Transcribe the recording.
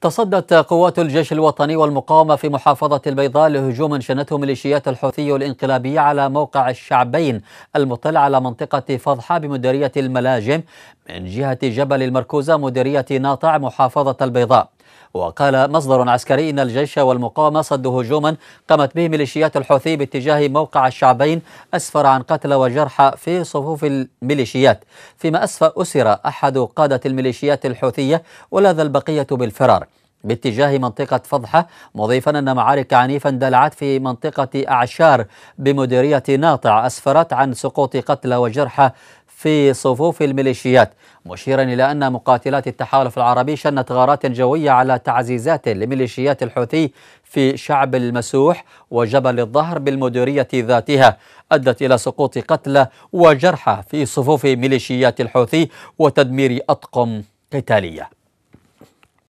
تصدت قوات الجيش الوطني والمقاومة في محافظة البيضاء لهجوم شنته ميليشيات الحوثي الإنقلابية على موقع الشعبين المطل على منطقة فضحة بمديرية الملاجم من جهة جبل المركوزة مديرية ناطع محافظة البيضاء وقال مصدر عسكري أن الجيش والمقاومة صدوا هجوما قامت به ميليشيات الحوثي باتجاه موقع الشعبين أسفر عن قتلى وجرحى في صفوف الميليشيات فيما أسر أحد قادة الميليشيات الحوثية ولاذ البقية بالفرار باتجاه منطقة فضحة مضيفا أن معارك عنيفا دلعت في منطقة أعشار بمديرية ناطع أسفرت عن سقوط قتلى وجرحى في صفوف الميليشيات مشيرا إلى أن مقاتلات التحالف العربي شنت غارات جوية على تعزيزات لميليشيات الحوثي في شعب المسوح وجبل الظهر بالمديرية ذاتها أدت إلى سقوط قتلى وجرحى في صفوف ميليشيات الحوثي وتدمير أطقم قتالية